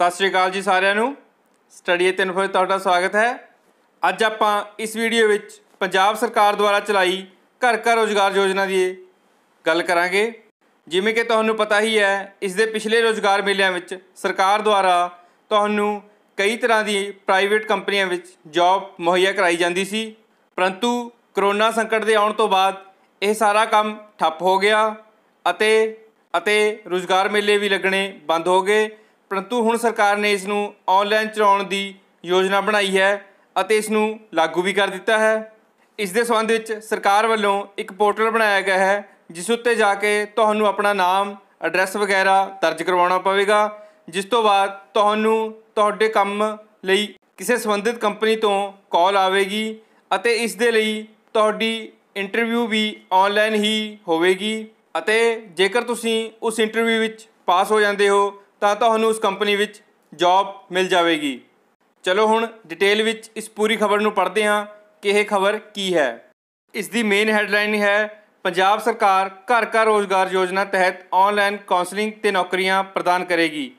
ਸਤਿ ਸ਼੍ਰੀ ਅਕਾਲ ਜੀ ਸਾਰਿਆਂ ਨੂੰ ਸਟੱਡੀ ਏ ਫੋਰ ਵਿੱਚ ਤੁਹਾਡਾ ਸਵਾਗਤ ਹੈ ਅੱਜ ਆਪਾਂ ਇਸ ਵੀਡੀਓ ਵਿੱਚ ਪੰਜਾਬ ਸਰਕਾਰ ਦੁਆਰਾ ਚਲਾਈ ਘਰ ਘਰ ਰੋਜ਼ਗਾਰ ਯੋਜਨਾ ਦੀ ਗੱਲ ਕਰਾਂਗੇ ਜਿਵੇਂ ਕਿ ਤੁਹਾਨੂੰ ਪਤਾ ਹੀ ਹੈ ਇਸ ਦੇ ਪਿਛਲੇ ਰੋਜ਼ਗਾਰ ਮੇਲਿਆਂ ਵਿੱਚ ਸਰਕਾਰ ਦੁਆਰਾ ਤੁਹਾਨੂੰ ਕਈ ਤਰ੍ਹਾਂ ਦੀ ਪ੍ਰਾਈਵੇਟ ਕੰਪਨੀਆਂ ਵਿੱਚ ਜੌਬ ਮੁਹੱਈਆ ਕਰਾਈ ਜਾਂਦੀ ਸੀ ਪਰੰਤੂ ਕਰੋਨਾ ਸੰਕਟ ਦੇ ਆਉਣ ਤੋਂ ਬਾਅਦ ਇਹ ਸਾਰਾ ਕੰਮ ਠੱਪ ਹੋ ਗਿਆ ਅਤੇ ਅਤੇ ਰੋਜ਼ਗਾਰ ਮੇਲੇ ਵੀ ਲੱਗਣੇ ਬੰਦ ਹੋ ਗਏ ਪਰੰਤੂ ਹੁਣ ਸਰਕਾਰ ਨੇ ਇਸ ਨੂੰ ਆਨਲਾਈਨ ਚਲਾਉਣ ਦੀ ਯੋਜਨਾ ਬਣਾਈ ਹੈ ਅਤੇ ਇਸ ਨੂੰ ਲਾਗੂ ਵੀ ਕਰ ਦਿੱਤਾ ਹੈ ਇਸ ਦੇ ਸੰਬੰਧ ਵਿੱਚ ਸਰਕਾਰ ਵੱਲੋਂ ਇੱਕ ਪੋਰਟਲ ਬਣਾਇਆ ਗਿਆ ਹੈ ਜਿਸ ਉੱਤੇ ਜਾ ਕੇ ਤੁਹਾਨੂੰ ਆਪਣਾ ਨਾਮ ਐਡਰੈਸ ਵਗੈਰਾ ਦਰਜ ਕਰਵਾਉਣਾ ਪਵੇਗਾ ਜਿਸ ਤੋਂ ਬਾਅਦ ਤੁਹਾਨੂੰ ਤੁਹਾਡੇ ਕੰਮ ਲਈ ਕਿਸੇ ਸੰਬੰਧਿਤ ਕੰਪਨੀ ਤੋਂ ਕਾਲ ਆਵੇਗੀ ਅਤੇ ਇਸ ਦੇ ਲਈ ਤੁਹਾਡੀ ਇੰਟਰਵਿਊ ਵੀ ਆਨਲਾਈਨ ਹੀ ਹੋਵੇਗੀ ਅਤੇ ਜੇਕਰ ਤੁਸੀਂ ਉਸ ਇੰਟਰਵਿਊ ਵਿੱਚ ਪਾਸ ਹੋ ਜਾਂਦੇ ਹੋ ਤਾਂ ਤੁਹਾਨੂੰ ਉਸ ਕੰਪਨੀ ਵਿੱਚ ਜੌਬ ਮਿਲ ਜਾਵੇਗੀ ਚਲੋ ਹੁਣ ਡਿਟੇਲ ਵਿੱਚ ਇਸ ਪੂਰੀ ਖਬਰ ਨੂੰ ਪੜ੍ਹਦੇ ਹਾਂ ਕਿ ਇਹ ਖਬਰ ਕੀ ਹੈ ਇਸ ਦੀ ਮੇਨ ਹੈਡਲਾਈਨ ਹੈ ਪੰਜਾਬ ਸਰਕਾਰ ਘਰ ਘਰ ਰੋਜ਼ਗਾਰ ਯੋਜਨਾ ਤਹਿਤ ਆਨਲਾਈਨ ਕਾਉਂਸਲਿੰਗ ਤੇ ਨੌਕਰੀਆਂ ਪ੍ਰਦਾਨ ਕਰੇਗੀ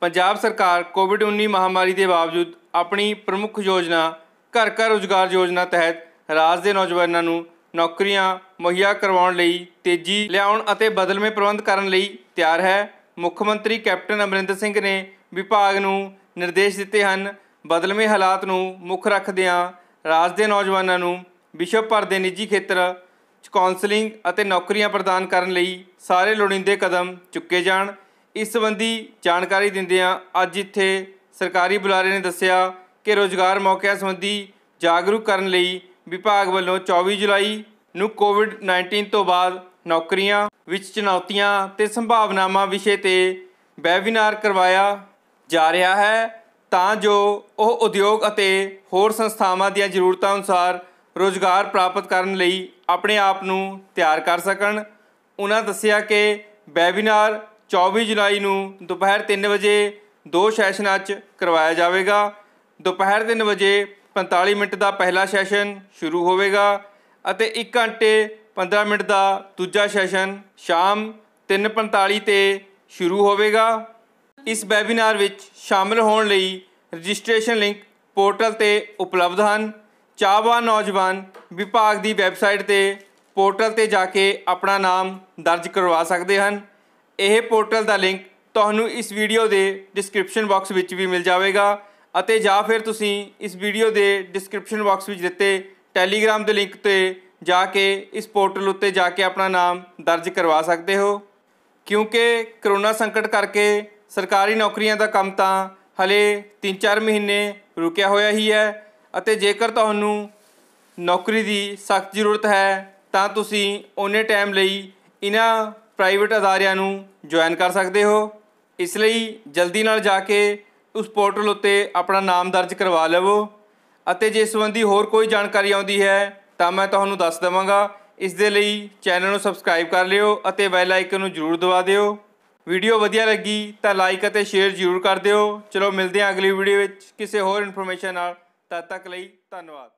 ਪੰਜਾਬ ਸਰਕਾਰ ਕੋਵਿਡ-19 ਮਹਾਮਾਰੀ ਦੇ ਬਾਵਜੂਦ ਆਪਣੀ ਪ੍ਰਮੁੱਖ ਯੋਜਨਾ ਘਰ ਘਰ ਰੋਜ਼ਗਾਰ ਯੋਜਨਾ ਤਹਿਤ ਰਾਜ ਦੇ ਨੌਜਵਾਨਾਂ ਨੂੰ ਨੌਕਰੀਆਂ ਮੁਹੱਈਆ ਕਰਵਾਉਣ ਲਈ ਤੇਜ਼ੀ ਲਿਆਉਣ ਅਤੇ ਬਦਲਵੇਂ ਪ੍ਰਬੰਧ ਕਰਨ ਲਈ ਤਿਆਰ ਹੈ ਮੁੱਖ ਮੰਤਰੀ ਕੈਪਟਨ ਅਮਰਿੰਦਰ ਸਿੰਘ ਨੇ ਵਿਭਾਗ ਨੂੰ ਨਿਰਦੇਸ਼ ਦਿੱਤੇ ਹਨ ਬਦਲਵੇਂ ਹਾਲਾਤ ਨੂੰ ਮੁੱਖ ਰੱਖਦਿਆਂ ਰਾਜ ਦੇ ਨੌਜਵਾਨਾਂ ਨੂੰ ਵਿਸ਼ਵ ਭਰ ਦੇ ਨਿੱਜੀ ਖੇਤਰ 'ਚ ਕਾਉਂਸਲਿੰਗ ਅਤੇ ਨੌਕਰੀਆਂ ਪ੍ਰਦਾਨ ਕਰਨ ਲਈ ਸਾਰੇ ਲੋੜੀਂਦੇ ਕਦਮ ਚੁੱਕੇ ਜਾਣ ਇਸ ਸੰਬੰਧੀ ਜਾਣਕਾਰੀ ਦਿੰਦਿਆਂ ਅੱਜ ਇੱਥੇ ਸਰਕਾਰੀ ਬੁਲਾਰੇ ਨੇ ਦੱਸਿਆ ਕਿ ਰੋਜ਼ਗਾਰ ਮੌਕਿਆਂ ਸੰਬੰਧੀ ਜਾਗਰੂਕ ਕਰਨ ਲਈ ਵਿਭਾਗ ਵੱਲੋਂ 24 ਜੁਲਾਈ ਨੂੰ ਕੋਵਿਡ-19 ਤੋਂ ਬਾਅਦ ਨੌਕਰੀਆਂ ਵਿੱਚ ਚੁਣੌਤੀਆਂ ਤੇ ਸੰਭਾਵਨਾਵਾਂ ਵਿਸ਼ੇ ਤੇ ਵੈਬਿਨਾਰ ਕਰਵਾਇਆ ਜਾ ਰਿਹਾ ਹੈ ਤਾਂ ਜੋ ਉਹ ਉਦਯੋਗ ਅਤੇ ਹੋਰ ਸੰਸਥਾਵਾਂ ਦੀਆਂ ਜ਼ਰੂਰਤਾਂ ਅਨੁਸਾਰ ਰੋਜ਼ਗਾਰ ਪ੍ਰਾਪਤ ਕਰਨ ਲਈ ਆਪਣੇ ਆਪ ਨੂੰ ਤਿਆਰ ਕਰ ਸਕਣ ਉਹਨਾਂ ਦੱਸਿਆ ਕਿ ਵੈਬਿਨਾਰ 24 ਜੁਲਾਈ ਨੂੰ ਦੁਪਹਿਰ 3 ਵਜੇ ਦੋ ਸੈਸ਼ਨਾਂ 'ਚ ਕਰਵਾਇਆ ਜਾਵੇਗਾ ਦੁਪਹਿਰ 3 ਵਜੇ 45 ਮਿੰਟ ਦਾ ਪਹਿਲਾ ਸੈਸ਼ਨ ਸ਼ੁਰੂ ਹੋਵੇਗਾ ਅਤੇ 1 ਘੰਟੇ 15 ਮਿੰਟ ਦਾ ਦੂਜਾ ਸੈਸ਼ਨ ਸ਼ਾਮ 3:45 ਤੇ ਸ਼ੁਰੂ ਹੋਵੇਗਾ ਇਸ ਵੈਬਿਨਾਰ ਵਿੱਚ ਸ਼ਾਮਲ ਹੋਣ ਲਈ ਰਜਿਸਟ੍ਰੇਸ਼ਨ ਲਿੰਕ ਪੋਰਟਲ ਤੇ ਉਪਲਬਧ ਹਨ ਚਾਹਵਾ ਨੌਜਵਾਨ ਵਿਭਾਗ ਦੀ ਵੈਬਸਾਈਟ ਤੇ ਪੋਰਟਲ ਤੇ ਜਾ ਕੇ ਆਪਣਾ ਨਾਮ ਦਰਜ ਕਰਵਾ ਸਕਦੇ ਹਨ ਇਹ ਪੋਰਟਲ ਦਾ ਲਿੰਕ ਤੁਹਾਨੂੰ ਇਸ ਵੀਡੀਓ ਦੇ ਡਿਸਕ੍ਰਿਪਸ਼ਨ ਬਾਕਸ ਵਿੱਚ ਵੀ ਮਿਲ ਜਾਵੇਗਾ ਅਤੇ ਜਾਂ ਫਿਰ ਤੁਸੀਂ ਇਸ ਵੀਡੀਓ ਦੇ ਡਿਸਕ੍ਰਿਪਸ਼ਨ ਬਾਕਸ ਵਿੱਚ ਦਿੱਤੇ ਟੈਲੀਗ੍ਰਾਮ ਦੇ ਲਿੰਕ ਤੇ ਜਾ ਕੇ ਇਸ ਪੋਰਟਲ ਉੱਤੇ ਜਾ ਕੇ ਆਪਣਾ ਨਾਮ ਦਰਜ ਕਰਵਾ ਸਕਦੇ ਹੋ ਕਿਉਂਕਿ ਕਰੋਨਾ ਸੰਕਟ ਕਰਕੇ ਸਰਕਾਰੀ ਨੌਕਰੀਆਂ ਦਾ ਕੰਮ ਤਾਂ ਹਲੇ 3-4 ਮਹੀਨੇ ਰੁਕਿਆ ਹੋਇਆ ਹੀ ਹੈ ਅਤੇ ਜੇਕਰ ਤੁਹਾਨੂੰ ਨੌਕਰੀ ਦੀ ਸਖਤ ਜ਼ਰੂਰਤ ਹੈ ਤਾਂ ਤੁਸੀਂ ਉਹਨੇ ਟਾਈਮ ਲਈ ਇਹਨਾਂ ਪ੍ਰਾਈਵੇਟ ਅਦਾਰਿਆਂ ਨੂੰ ਜੁਆਇਨ ਕਰ ਸਕਦੇ ਹੋ ਇਸ ਲਈ ਜਲਦੀ ਨਾਲ ਜਾ ਕੇ ਉਸ ਪੋਰਟਲ ਉੱਤੇ ਆਪਣਾ ਨਾਮ ਦਰਜ ਕਰਵਾ ਲਵੋ ਅਤੇ ਜੇ ਸੰਬੰਧੀ ਹੋਰ ਕੋਈ ਜਾਣਕਾਰੀ ਆਉਂਦੀ ਹੈ ਤਾਂ ਮੈਂ ਤੁਹਾਨੂੰ ਦੱਸ ਦੇਵਾਂਗਾ ਇਸ ਦੇ ਲਈ ਚੈਨਲ ਨੂੰ ਸਬਸਕ੍ਰਾਈਬ ਕਰ ਲਿਓ ਅਤੇ ਬੈਲ ਆਈਕਨ ਨੂੰ ਜ਼ਰੂਰ ਦਬਾ ਦਿਓ ਵੀਡੀਓ ਵਧੀਆ ਲੱਗੀ ਤਾਂ ਲਾਈਕ ਅਤੇ ਸ਼ੇਅਰ ਜ਼ਰੂਰ ਕਰ ਦਿਓ ਚਲੋ ਮਿਲਦੇ ਹਾਂ ਅਗਲੀ ਵੀਡੀਓ ਵਿੱਚ ਕਿਸੇ ਹੋਰ ਇਨਫੋਰਮੇਸ਼ਨ ਨਾਲ ਤਦ ਤੱਕ ਲਈ ਧੰਨਵਾਦ